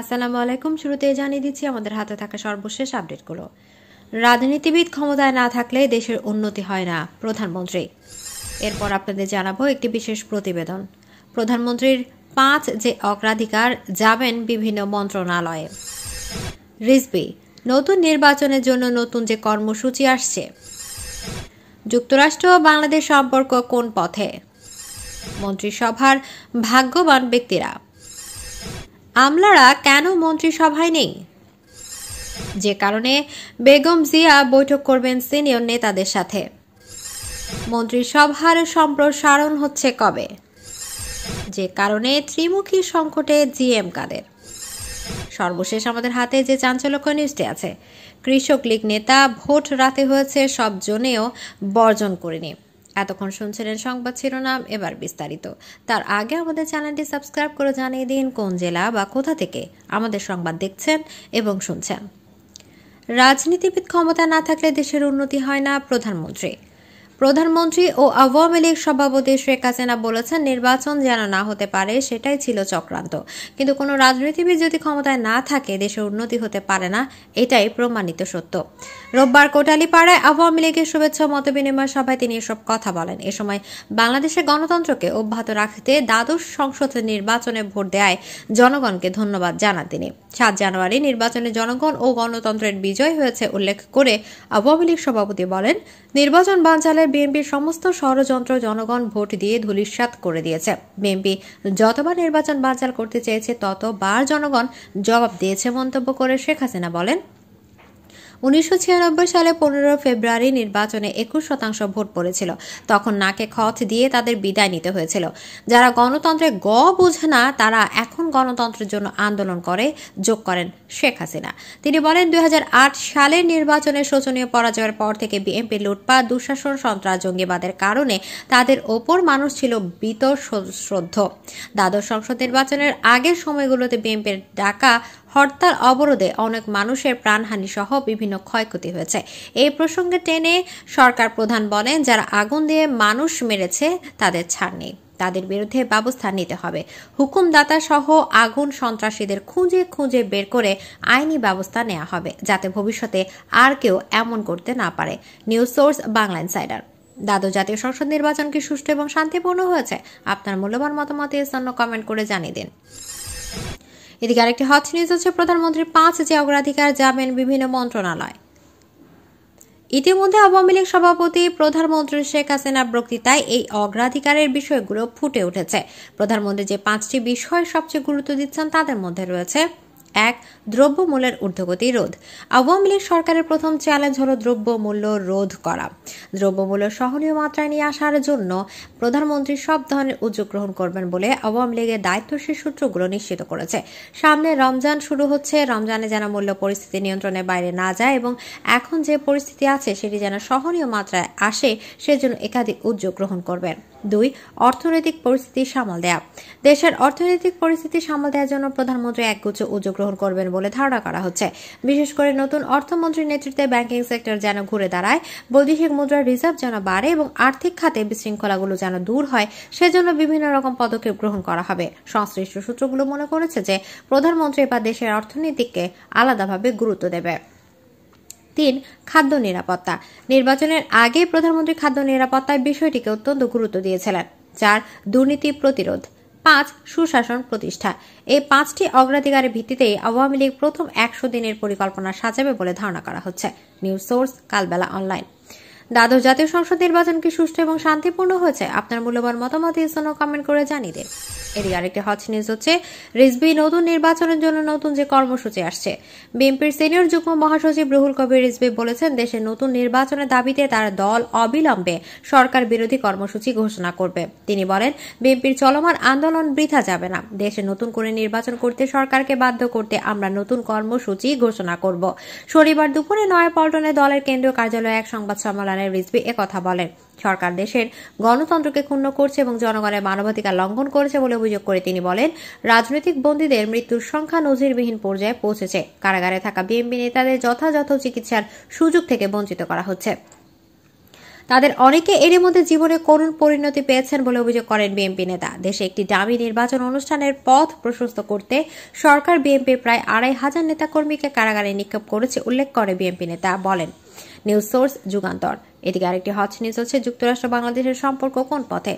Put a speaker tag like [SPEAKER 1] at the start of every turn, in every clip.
[SPEAKER 1] আসসালামু আলাইকুম শুরুতে জানিয়ে দিচ্ছি আমাদের হাতে থাকা সর্বশেষ আপডেটগুলো রাজনীতিবিদ ক্ষমতায় না থাকলে দেশের উন্নতি হয় না প্রধানমন্ত্রী এরপর আপনাদের জানাবো একটি বিশেষ প্রতিবেদন প্রধানমন্ত্রীর পাঁচ যে অগ্রাধিকার যাবেন বিভিন্ন মন্ত্রণালয়ে রিজবি নতুন নির্বাচনের জন্য নতুন যে কর্মসূচি আসছে যুক্তরাষ্ট্র ও বাংলাদেশ সম্পর্ক কোন পথে মন্ত্রিসভার ভাগ্যবান ব্যক্তিরা আমলারা কেন মন্ত্রিসভায় নেই যে কারণে বেগম জিয়া বৈঠক করবেন সিনিয়র নেতাদের সাথে মন্ত্রিসভার সম্প্রসারণ হচ্ছে কবে যে কারণে ত্রিমুখী সংকটে জিএম কাদের সর্বশেষ আমাদের হাতে যে চাঞ্চল্যকর নিউজটি আছে কৃষক লীগ নেতা ভোট রাতে হয়েছে সব জনেও বর্জন নিয়ে এতক্ষণ শুনছিলেন সংবাদ শিরোনাম এবার বিস্তারিত তার আগে আমাদের চ্যানেলটি সাবস্ক্রাইব করে জানিয়ে দিন কোন জেলা বা কোথা থেকে আমাদের সংবাদ দেখছেন এবং শুনছেন রাজনীতিবিদ ক্ষমতা না থাকলে দেশের উন্নতি হয় না প্রধানমন্ত্রী প্রধানমন্ত্রী ও আওয়ামী লীগ সভাপতি শেখ হাসিনা বলেছেন নির্বাচন যেন না হতে পারে সেটাই ছিল চক্রান্ত কিন্তু কোনো রাজনীতিবিদ যদি ক্ষমতায় না থাকে দেশে উন্নতি হতে পারে না এটাই প্রমাণিত সত্য রোববার কোটালীপাড়ায় আওয়ামী লীগের শুভেচ্ছা মতবিনিময় সভায় তিনি এসব কথা বলেন এ সময় বাংলাদেশের গণতন্ত্রকে অব্যাহত রাখতে দ্বাদশ সংসদ নির্বাচনে ভোট দেয় জনগণকে ধন্যবাদ জানান তিনি সাত জানুয়ারি নির্বাচনে জনগণ ও গণতন্ত্রের বিজয় হয়েছে উল্লেখ করে আওয়ামী লীগ সভাপতি বলেন নির্বাচন বাঞ্চালে সরকার বিএনপির সমস্ত ষড়যন্ত্র জনগণ ভোট দিয়ে ধূলিসাত করে দিয়েছে বিএনপি যতবার নির্বাচন বানচাল করতে চেয়েছে ততবার জনগণ জবাব দিয়েছে মন্তব্য করে শেখ হাসিনা বলেন উনিশশো সালে পনেরো ফেব্রুয়ারি নির্বাচনে একুশ শতাংশ ভোট পড়েছিল তখন নাকে খত দিয়ে তাদের বিদায় নিতে হয়েছিল যারা গণতন্ত্রে গ বোঝে না তারা এখন গণতন্ত্রের জন্য আন্দোলন করে যোগ করেন শেখ হাসিনা তিনি বলেন দুই সালের নির্বাচনে শোচনীয় পরাজয়ের পর থেকে বিএনপি লুটপাট দুঃশাসন সন্ত্রাস জঙ্গিবাদের কারণে তাদের ওপর মানুষ ছিল বিতর শ্রদ্ধ দ্বাদশ সংসদ নির্বাচনের আগের সময়গুলোতে বিএনপির ডাকা হরতাল অবরোধে অনেক মানুষের প্রাণহানি সহ বিভিন্ন ক্ষয়ক্ষতি হয়েছে এই প্রসঙ্গে টেনে সরকার প্রধান বলেন যারা আগুন দিয়ে মানুষ মেরেছে তাদের ছাড় নেই তাদের বিরুদ্ধে ব্যবস্থা নিতে হবে হুকুমদাতা সহ আগুন সন্ত্রাসীদের খুঁজে খুঁজে বের করে আইনি ব্যবস্থা নেওয়া হবে যাতে ভবিষ্যতে আর কেউ এমন করতে না পারে নিউজ সোর্স বাংলা ইনসাইডার দাদু জাতীয় সংসদ নির্বাচন কি সুষ্ঠু এবং শান্তিপূর্ণ হয়েছে আপনার মূল্যবান মতামত এর জন্য কমেন্ট করে জানিয়ে দিন এদিকে আরেকটি হট নিউজ হচ্ছে প্রধানমন্ত্রী পাঁচ যে অগ্রাধিকার যাবেন বিভিন্ন মন্ত্রণালয় ইতিমধ্যে আওয়ামী লীগ সভাপতি প্রধানমন্ত্রী শেখ হাসিনার বক্তৃতায় এই অগ্রাধিকারের বিষয়গুলো ফুটে উঠেছে প্রধানমন্ত্রী যে পাঁচটি বিষয় সবচেয়ে গুরুত্ব দিচ্ছেন তাদের মধ্যে রয়েছে এক দ্রব্যমূল্যের ঊর্ধ্বগতি রোধ আওয়ামী লীগ সরকারের প্রথম চ্যালেঞ্জ হল দ্রব্যমূল্য রোধ করা দ্রব্যমূল্য সহনীয় মাত্রায় নিয়ে আসার জন্য প্রধানমন্ত্রী সব ধরনের উদ্যোগ গ্রহণ করবেন বলে আওয়ামী লীগের দায়িত্বশীল সূত্রগুলো নিশ্চিত করেছে সামনে রমজান শুরু হচ্ছে রমজানে যেন মূল্য পরিস্থিতি নিয়ন্ত্রণের বাইরে না যায় এবং এখন যে পরিস্থিতি আছে সেটি যেন সহনীয় মাত্রায় আসে সেজন্য একাধিক উদ্যোগ গ্রহণ করবেন দুই অর্থনৈতিক পরিস্থিতি সামাল দেয়া দেশের অর্থনৈতিক পরিস্থিতি সামাল দেওয়ার জন্য প্রধানমন্ত্রী একগুচ্ছ উদ্যোগ গ্রহণ করবেন বলে ধারণা করা হচ্ছে বিশেষ করে নতুন অর্থমন্ত্রীর নেতৃত্বে ব্যাংকিং সেক্টর যেন ঘুরে দাঁড়ায় বৈদেশিক মুদ্রার রিজার্ভ যেন বাড়ে এবং আর্থিক খাতে বিশৃঙ্খলাগুলো যেন দূর হয় সেজন্য বিভিন্ন রকম পদক্ষেপ গ্রহণ করা হবে সংশ্লিষ্ট সূত্রগুলো মনে করেছে যে প্রধানমন্ত্রী বা দেশের অর্থনীতিকে আলাদাভাবে গুরুত্ব দেবে তিন খাদ্য নিরাপত্তা নির্বাচনের আগে প্রধানমন্ত্রী খাদ্য নিরাপত্তায় বিষয়টিকে অত্যন্ত গুরুত্ব দিয়েছিলেন চার দুর্নীতি প্রতিরোধ পাঁচ সুশাসন প্রতিষ্ঠা এই পাঁচটি অগ্রাধিকারের ভিত্তিতেই আওয়ামী লীগ প্রথম একশো দিনের পরিকল্পনা সাজাবে বলে ধারণা করা হচ্ছে নিউজ সোর্স কালবেলা অনলাইন দ্বাদশ জাতীয় সংসদ নির্বাচন কি সুষ্ঠু এবং শান্তিপূর্ণ হয়েছে আপনার মূল্যবান মতামত ইসনো কমেন্ট করে জানিয়ে দেন এরই আরেকটি হট নিউজ হচ্ছে রিজবি নতুন নির্বাচনের জন্য নতুন যে কর্মসূচি আসছে বিএনপির সিনিয়র যুগ্ম মহাসচিব রুহুল কবির রিজবি বলেছেন দেশে নতুন নির্বাচনের দাবিতে তার দল অবিলম্বে সরকার বিরোধী কর্মসূচি ঘোষণা করবে তিনি বলেন বিএনপির চলমান আন্দোলন বৃথা যাবে না দেশে নতুন করে নির্বাচন করতে সরকারকে বাধ্য করতে আমরা নতুন কর্মসূচি ঘোষণা করব শনিবার দুপুরে নয়াপল্টনে দলের কেন্দ্রীয় কার্যালয়ে এক সংবাদ সম্মেলন জানায় রিজবি কথা বলেন সরকার দেশের গণতন্ত্রকে ক্ষুণ্ণ করছে এবং জনগণের মানবাধিকার লঙ্ঘন করেছে বলে অভিযোগ করে তিনি বলেন রাজনৈতিক বন্দীদের মৃত্যুর সংখ্যা নজিরবিহীন পর্যায়ে পৌঁছেছে কারাগারে থাকা বিএমবি নেতাদের যথাযথ চিকিৎসার সুযোগ থেকে বঞ্চিত করা হচ্ছে তাদের অনেকে এর মধ্যে জীবনে করুণ পরিণতি পেয়েছেন বলে অভিযোগ করেন বিএমপি নেতা দেশে একটি দামি নির্বাচন অনুষ্ঠানের পথ প্রশস্ত করতে সরকার বিএমপি প্রায় আড়াই হাজার নেতাকর্মীকে কারাগারে নিক্ষেপ করেছে উল্লেখ করে বিএমপি নেতা বলেন Neil Source, Jugandor. এদিকে আরেকটি হট নিউজ হচ্ছে যুক্তরাষ্ট্র বাংলাদেশের সম্পর্ক কোন পথে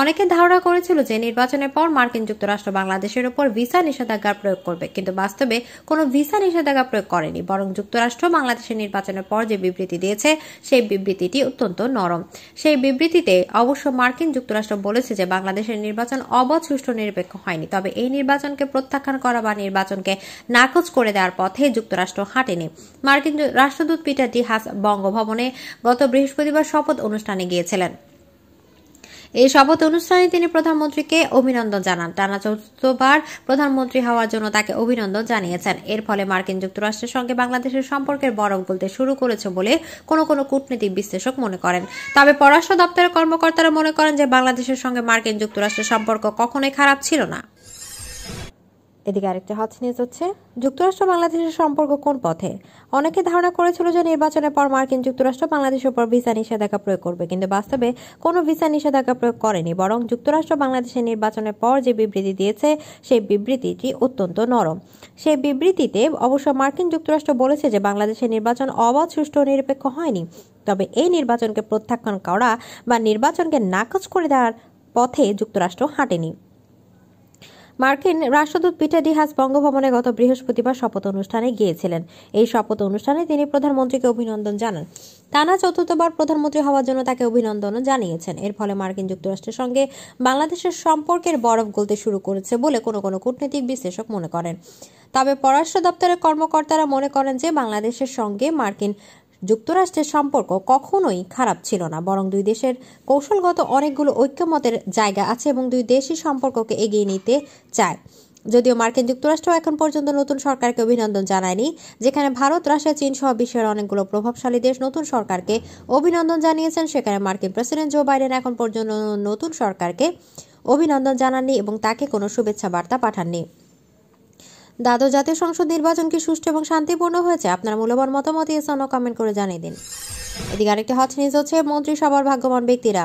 [SPEAKER 1] অনেকে ধারণা করেছিল যে নির্বাচনের পর মার্কিন যুক্তরাষ্ট্র বাংলাদেশের উপর ভিসা নিষেধাজ্ঞা প্রয়োগ করবে কিন্তু বাস্তবে কোনো ভিসা নিষেধাজ্ঞা প্রয়োগ করেনি বরং যুক্তরাষ্ট্র বাংলাদেশের নির্বাচনের পর যে বিবৃতি দিয়েছে সেই বিবৃতিটি অত্যন্ত নরম সেই বিবৃতিতে অবশ্য মার্কিন যুক্তরাষ্ট্র বলেছে যে বাংলাদেশের নির্বাচন অবাধ সুষ্ঠু নিরপেক্ষ হয়নি তবে এই নির্বাচনকে প্রত্যাখ্যান করা বা নির্বাচনকে নাকচ করে দেওয়ার পথে যুক্তরাষ্ট্র হাঁটেনি মার্কিন রাষ্ট্রদূত পিটার ডি হাস বঙ্গভবনে গত বৃহস্পতি বৃহস্পতিবার শপথ অনুষ্ঠানে গিয়েছিলেন এই শপথ অনুষ্ঠানে তিনি প্রধানমন্ত্রীকে অভিনন্দন জানান টানা চতুর্থবার প্রধানমন্ত্রী হওয়ার জন্য তাকে অভিনন্দন জানিয়েছেন এর ফলে মার্কিন যুক্তরাষ্ট্রের সঙ্গে বাংলাদেশের সম্পর্কের বরফ গলতে শুরু করেছে বলে কোন কোন কূটনীতিক বিশ্লেষক মনে করেন তবে পররাষ্ট্র দপ্তরের কর্মকর্তারা মনে করেন যে বাংলাদেশের সঙ্গে মার্কিন যুক্তরাষ্ট্রের সম্পর্ক কখনোই খারাপ ছিল না এদিকে আরেকটা হট নিউজ হচ্ছে যুক্তরাষ্ট্র বাংলাদেশের সম্পর্ক কোন পথে অনেকে ধারণা করেছিল যে নির্বাচনের পর মার্কিন যুক্তরাষ্ট্র বাংলাদেশের উপর ভিসা নিষেধাজ্ঞা প্রয়োগ করবে কিন্তু বাস্তবে কোনো ভিসা নিষেধাজ্ঞা প্রয়োগ করেনি বরং যুক্তরাষ্ট্র বাংলাদেশের নির্বাচনের পর যে বিবৃতি দিয়েছে সেই বিবৃতিটি অত্যন্ত নরম সেই বিবৃতিতে অবশ্য মার্কিন যুক্তরাষ্ট্র বলেছে যে বাংলাদেশের নির্বাচন অবাধ সুষ্ঠু নিরপেক্ষ হয়নি তবে এই নির্বাচনকে প্রত্যাখ্যান করা বা নির্বাচনকে নাকচ করে দেওয়ার পথে যুক্তরাষ্ট্র হাঁটেনি মার্কিন রাষ্ট্রদূত পিটার ডিহাস বঙ্গভবনে গত বৃহস্পতিবার শপথ অনুষ্ঠানে গিয়েছিলেন এই শপথ অনুষ্ঠানে তিনি প্রধানমন্ত্রীকে অভিনন্দন জানান টানা চতুর্থবার প্রধানমন্ত্রী হওয়ার জন্য তাকে অভিনন্দনও জানিয়েছেন এর ফলে মার্কিন যুক্তরাষ্ট্রের সঙ্গে বাংলাদেশের সম্পর্কের বরফ গলতে শুরু করেছে বলে কোনো কোনো কূটনৈতিক বিশ্লেষক মনে করেন তবে পররাষ্ট্র দপ্তরের কর্মকর্তারা মনে করেন যে বাংলাদেশের সঙ্গে মার্কিন যুক্তরাষ্ট্রের সম্পর্ক কখনোই খারাপ ছিল না বরং দুই দেশের কৌশলগত অনেকগুলো ঐক্যমতের জায়গা আছে এবং দুই দেশই সম্পর্ককে এগিয়ে নিতে চায় যদিও মার্কিন যুক্তরাষ্ট্র এখন পর্যন্ত নতুন সরকারকে অভিনন্দন জানায়নি যেখানে ভারত রাশিয়া চীন সহ বিশ্বের অনেকগুলো প্রভাবশালী দেশ নতুন সরকারকে অভিনন্দন জানিয়েছেন সেখানে মার্কিন প্রেসিডেন্ট জো বাইডেন এখন পর্যন্ত নতুন সরকারকে অভিনন্দন জানাননি এবং তাকে কোনো শুভেচ্ছা বার্তা পাঠাননি দ্বাদশ জাতীয় সংসদ নির্বাচন কি সুষ্ঠু এবং শান্তিপূর্ণ হয়েছে আপনার মূল্যবান মতামত ইসনো কমেন্ট করে জানিয়ে দিন এদিকে আরেকটি হট নিউজ হচ্ছে মন্ত্রিসভার ভাগ্যবান ব্যক্তিরা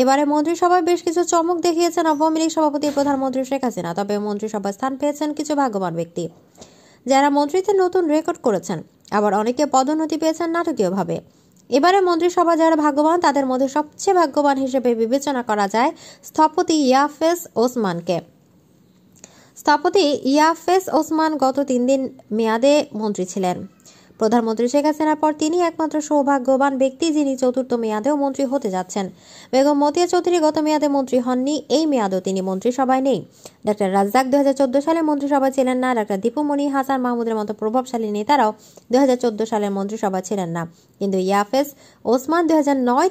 [SPEAKER 1] এবারে মন্ত্রিসভায় বেশ কিছু চমক দেখিয়েছেন আওয়ামী লীগ সভাপতি প্রধানমন্ত্রী শেখ হাসিনা তবে মন্ত্রিসভায় স্থান পেয়েছেন কিছু ভাগ্যবান ব্যক্তি যারা মন্ত্রীতে নতুন রেকর্ড করেছেন আবার অনেকে পদোন্নতি পেয়েছেন নাটকীয়ভাবে এবারে মন্ত্রিসভা যারা ভাগ্যবান তাদের মধ্যে সবচেয়ে ভাগ্যবান হিসেবে বিবেচনা করা যায় স্থপতি ইয়াফেস ওসমানকে স্থপতি ইয়াফেস ওসমান গত তিন দিন মেয়াদে মন্ত্রী ছিলেন প্রধানমন্ত্রী শেখ হাসিনার পর তিনি একমাত্র সৌভাগ্যবান ব্যক্তি যিনি চতুর্থ মেয়াদেও মন্ত্রী হতে যাচ্ছেন বেগম মতিয়া চৌধুরী গত মেয়াদে মন্ত্রী হননি এই মেয়াদও তিনি মন্ত্রিসভায় নেই ডাক্তার রাজ্জাক দু সালে মন্ত্রিসভায় ছিলেন না ডাক্তার দীপুমণি হাসান মাহমুদের মতো প্রভাবশালী নেতারাও দু সালের মন্ত্রিসভা ছিলেন না কিন্তু ইয়াফেস ওসমান দু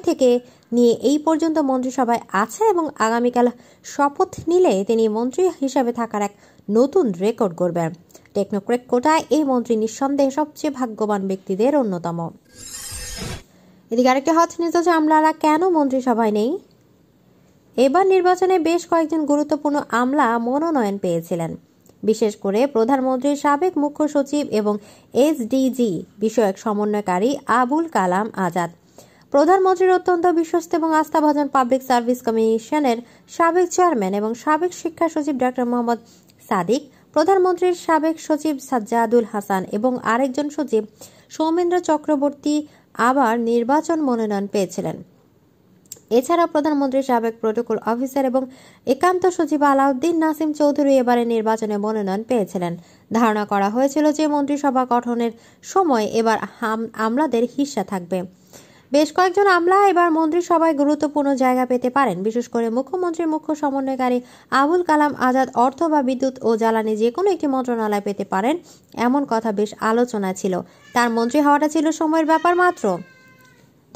[SPEAKER 1] থেকে নিয়ে এই পর্যন্ত মন্ত্রিসভায় আছে এবং আগামীকাল শপথ নিলে তিনি মন্ত্রী হিসাবে থাকার এক নতুন রেকর্ড করবেন টেকনোক্রেক কোটায় এই মন্ত্রী নিঃসন্দেহে সবচেয়ে ভাগ্যবান ব্যক্তিদের অন্যতম এদিকে আরেকটি হজ আছে আমলারা কেন মন্ত্রিসভায় নেই এবার নির্বাচনে বেশ কয়েকজন গুরুত্বপূর্ণ আমলা মনোনয়ন পেয়েছিলেন বিশেষ করে প্রধানমন্ত্রীর সাবেক মুখ্য সচিব এবং এসডিজি বিষয়ক সমন্বয়কারী আবুল কালাম আজাদ প্রধানমন্ত্রীর অত্যন্ত বিশ্বস্ত এবং আস্থাভাজন পাবলিক সার্ভিস কমিশনের সাবেক চেয়ারম্যান এবং সাবেক শিক্ষা সচিব ডক্টর মোহাম্মদ সাদিক প্রধানমন্ত্রীর সাবেক সচিব সাজ্জাদুল হাসান এবং আরেকজন সচিব সৌমেন্দ্র চক্রবর্তী আবার নির্বাচন মনোনয়ন পেয়েছিলেন এছাড়া প্রধানমন্ত্রীর সাবেক প্রোটোকল অফিসার এবং একান্ত সচিব আলাউদ্দিন নাসিম চৌধুরী এবারে নির্বাচনে মনোনয়ন পেয়েছিলেন ধারণা করা হয়েছিল যে মন্ত্রিসভা গঠনের সময় এবার আমলাদের হিস্সা থাকবে বেশ কয়েকজন আমলা এবার মন্ত্রিসভায় গুরুত্বপূর্ণ জায়গা পেতে পারেন বিশেষ করে মুখ্যমন্ত্রীর মুখ্য সমন্বয়কারী আবুল কালাম আজাদ অর্থ বা বিদ্যুৎ ও জ্বালানি যে কোনো একটি মন্ত্রণালয় পেতে পারেন এমন কথা বেশ আলোচনা ছিল তার মন্ত্রী হওয়াটা ছিল সময়ের ব্যাপার মাত্র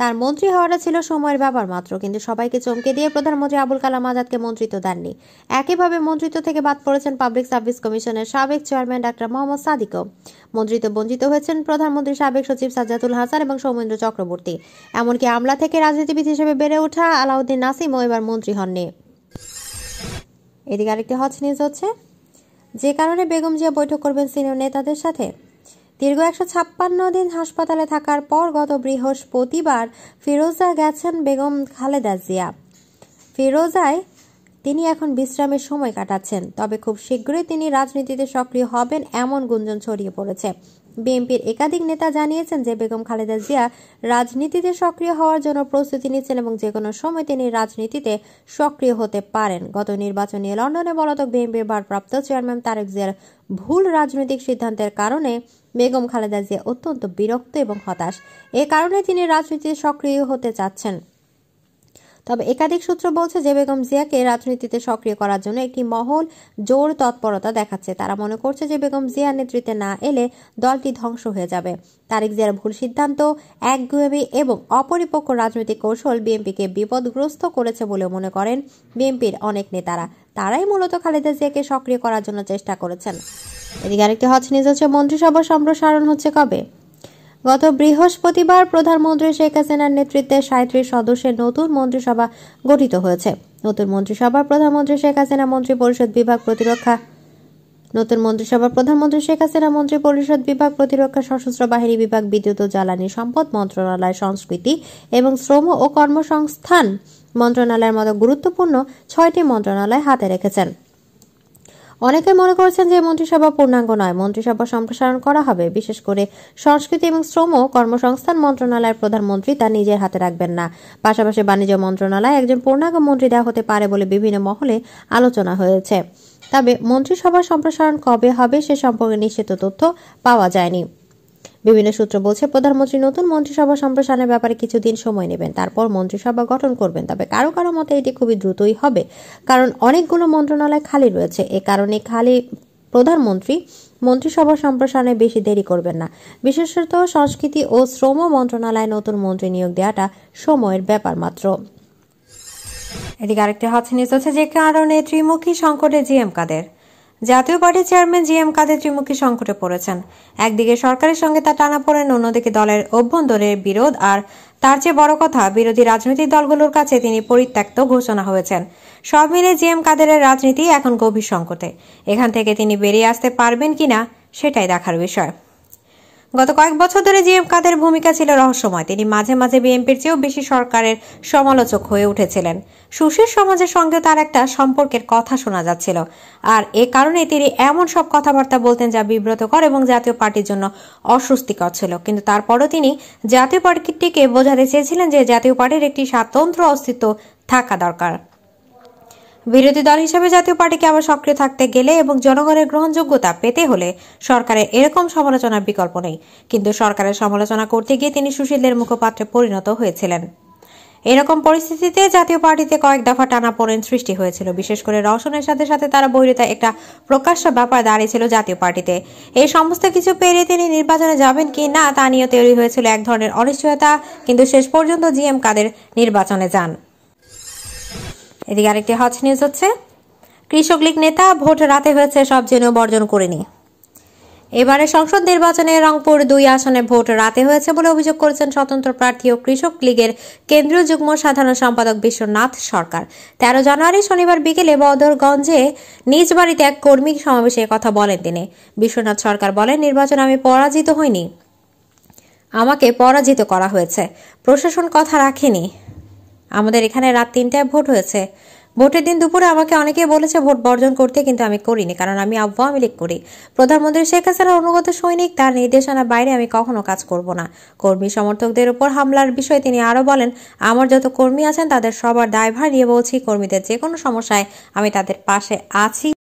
[SPEAKER 1] তার মন্ত্রী হওয়াটা ছিল সময়ের ব্যাপার মাত্র কিন্তু সবাইকে চমকে দিয়ে প্রধানমন্ত্রী আবুল কালাম আজাদকে মন্ত্রিত্ব দেননি একইভাবে মন্ত্রিত্ব থেকে বাদ পড়েছেন পাবলিক সার্ভিস কমিশনের সাবেক চেয়ারম্যান ডাক্তার মোহাম্মদ সাদিকও মন্ত্রিত্ব বঞ্চিত হয়েছেন প্রধানমন্ত্রী সাবেক সচিব সাজাতুল হাসান এবং সৌমেন্দ্র চক্রবর্তী এমনকি আমলা থেকে রাজনীতিবিদ হিসেবে বেড়ে ওঠা আলাউদ্দিন নাসিমও এবার মন্ত্রী হননি এদিকে আরেকটি হজ নিউজ হচ্ছে যে কারণে বেগম জিয়া বৈঠক করবেন সিনিয়র নেতাদের সাথে দীর্ঘ একশো ছাপ্পান্ন দিন হাসপাতালে থাকার পর গত বৃহস্পতিবার ফিরোজা গেছেন বেগম খালেদা জিয়া ফিরোজায় তিনি এখন বিশ্রামের সময় কাটাচ্ছেন তবে খুব শীঘ্রই তিনি রাজনীতিতে সক্রিয় হবেন এমন গুঞ্জন ছড়িয়ে পড়েছে বিএনপির একাধিক নেতা জানিয়েছেন যে বেগম খালেদা জিয়া রাজনীতিতে সক্রিয় হওয়ার জন্য প্রস্তুতি নিচ্ছেন এবং যে কোনো সময় তিনি রাজনীতিতে সক্রিয় হতে পারেন গত নিয়ে লন্ডনে পলাতক বিএনপির ভারপ্রাপ্ত চেয়ারম্যান তারেক জিয়ার ভুল রাজনৈতিক সিদ্ধান্তের কারণে বেগম খালেদা জিয়া অত্যন্ত বিরক্ত এবং হতাশ এ কারণে তিনি রাজনীতিতে সক্রিয় হতে চাচ্ছেন তবে একাধিক সূত্র বলছে যে বেগম জিয়াকে রাজনীতিতে সক্রিয় করার জন্য একটি মহল জোর তৎপরতা দেখাচ্ছে তারা মনে করছে যে বেগম জিয়ার নেতৃত্বে না এলে দলটি ধ্বংস হয়ে যাবে তারেক জিয়ার ভুল সিদ্ধান্ত একগুয়েমি এবং অপরিপক্ক রাজনৈতিক কৌশল বিএনপিকে বিপদগ্রস্ত করেছে বলে মনে করেন বিএনপির অনেক নেতারা তারাই মূলত খালেদা জিয়াকে সক্রিয় করার জন্য চেষ্টা করেছেন এদিকে আরেকটি হজ নিজ হচ্ছে মন্ত্রিসভা সম্প্রসারণ হচ্ছে কবে গত বৃহস্পতিবার প্রধানমন্ত্রী শেখ হাসিনার নেতৃত্বে সাঁত্রিশ সদস্যের নতুন মন্ত্রিসভা গঠিত হয়েছে নতুন মন্ত্রিসভা প্রধানমন্ত্রী শেখ হাসিনা মন্ত্রী পরিষদ বিভাগ প্রতিরক্ষা নতুন মন্ত্রিসভা প্রধানমন্ত্রী শেখ হাসিনা মন্ত্রী পরিষদ বিভাগ প্রতিরক্ষা সশস্ত্র বাহিনী বিভাগ বিদ্যুৎ ও জ্বালানি সম্পদ মন্ত্রণালয় সংস্কৃতি এবং শ্রম ও কর্মসংস্থান মন্ত্রণালয়ের মতো গুরুত্বপূর্ণ ছয়টি মন্ত্রণালয় হাতে রেখেছেন অনেকে মনে করছেন যে মন্ত্রিসভা পূর্ণাঙ্গ নয় মন্ত্রিসভা সম্প্রসারণ করা হবে বিশেষ করে সংস্কৃতি এবং শ্রম ও কর্মসংস্থান মন্ত্রণালয়ের প্রধানমন্ত্রী তা নিজের হাতে রাখবেন না পাশাপাশি বাণিজ্য মন্ত্রণালয় একজন পূর্ণাঙ্গ মন্ত্রী দেওয়া হতে পারে বলে বিভিন্ন মহলে আলোচনা হয়েছে তবে মন্ত্রিসভা সম্প্রসারণ কবে হবে সে সম্পর্কে নিশ্চিত তথ্য পাওয়া যায়নি বিভিন্ন সূত্র বলছে প্রধানমন্ত্রী নতুন মন্ত্রিসভা সম্প্রসারণের ব্যাপারে কিছুদিন সময় নেবেন তারপর মন্ত্রিসভা গঠন করবেন তবে কারো কারো মতে এটি খুবই দ্রুতই হবে কারণ অনেকগুলো মন্ত্রণালয় খালি রয়েছে এ কারণে খালি প্রধানমন্ত্রী মন্ত্রিসভা সম্প্রসারণে বেশি দেরি করবেন না বিশেষত সংস্কৃতি ও শ্রম মন্ত্রণালয়ে নতুন মন্ত্রী নিয়োগ দেওয়াটা সময়ের ব্যাপার মাত্র এদিকে আরেকটি হচ্ছে নিউজ হচ্ছে যে কারণে ত্রিমুখী সংকটে জিএম কাদের জাতীয় পার্টির চেয়ারম্যান জি এম কাদের ত্রিমুখী সংকটে পড়েছেন একদিকে সরকারের সঙ্গে তা টানা পড়েন অন্যদিকে দলের অভ্যন্তরে বিরোধ আর তার চেয়ে বড় কথা বিরোধী রাজনৈতিক দলগুলোর কাছে তিনি পরিত্যক্ত ঘোষণা হয়েছেন সব মিলে জি এম কাদেরের রাজনীতি এখন গভীর সংকটে এখান থেকে তিনি বেরিয়ে আসতে পারবেন কিনা সেটাই দেখার বিষয় গত কয়েক বছর ধরে জি এম কাদের ভূমিকা ছিল রহস্যময় তিনি মাঝে মাঝে বিএনপির চেয়েও বেশি সরকারের সমালোচক হয়ে উঠেছিলেন সুশীল সমাজের সঙ্গে তার একটা সম্পর্কের কথা শোনা যাচ্ছিল আর এ কারণে তিনি এমন সব কথাবার্তা বলতেন যা বিব্রতকর এবং জাতীয় পার্টির জন্য অস্বস্তিকর ছিল কিন্তু তারপরও তিনি জাতীয় পার্টিকে বোঝাতে চেয়েছিলেন যে জাতীয় পার্টির একটি স্বাতন্ত্র অস্তিত্ব থাকা দরকার বিরোধী দল হিসেবে জাতীয় পার্টিকে আবার সক্রিয় থাকতে গেলে এবং জনগণের গ্রহণযোগ্যতা পেতে হলে সরকারের এরকম সমালোচনার বিকল্প নেই কিন্তু সরকারের সমালোচনা করতে গিয়ে তিনি সুশীলের মুখপাত্রে পরিণত হয়েছিলেন এরকম পরিস্থিতিতে জাতীয় পার্টিতে কয়েক দফা পড়েন সৃষ্টি হয়েছিল বিশেষ করে রওশনের সাথে সাথে তারা বহিরতা একটা প্রকাশ্য ব্যাপার দাঁড়িয়েছিল জাতীয় পার্টিতে এই সমস্ত কিছু পেরিয়ে তিনি নির্বাচনে যাবেন কি না তা নিয়ে তৈরি হয়েছিল এক ধরনের অনিশ্চয়তা কিন্তু শেষ পর্যন্ত জিএম কাদের নির্বাচনে যান এদিকে আরেকটি হজ নিউজ হচ্ছে কৃষক লীগ নেতা ভোট রাতে হয়েছে সব জেনে বর্জন করেনি এবারে সংসদ নির্বাচনে রংপুর দুই আসনে ভোট রাতে হয়েছে বলে অভিযোগ করেছেন স্বতন্ত্র প্রার্থী ও কৃষক লীগের কেন্দ্রীয় যুগ্ম সাধারণ সম্পাদক বিশ্বনাথ সরকার তেরো জানুয়ারি শনিবার বিকেলে বদরগঞ্জে নিজ বাড়িতে এক কর্মী সমাবেশে কথা বলেন তিনি বিশ্বনাথ সরকার বলেন নির্বাচনে আমি পরাজিত হইনি আমাকে পরাজিত করা হয়েছে প্রশাসন কথা রাখেনি আমাদের এখানে রাত তিনটায় ভোট হয়েছে ভোটের দিন দুপুরে আমাকে অনেকে বলেছে ভোট বর্জন করতে কিন্তু আমি করিনি কারণ আমি আওয়ামী লীগ করি প্রধানমন্ত্রী শেখ হাসিনার অনুগত সৈনিক তার নির্দেশনা বাইরে আমি কখনো কাজ করব না কর্মী সমর্থকদের উপর হামলার বিষয়ে তিনি আরও বলেন আমার যত কর্মী আছেন তাদের সবার দায়ভার নিয়ে বলছি কর্মীদের যে কোনো সমস্যায় আমি তাদের পাশে আছি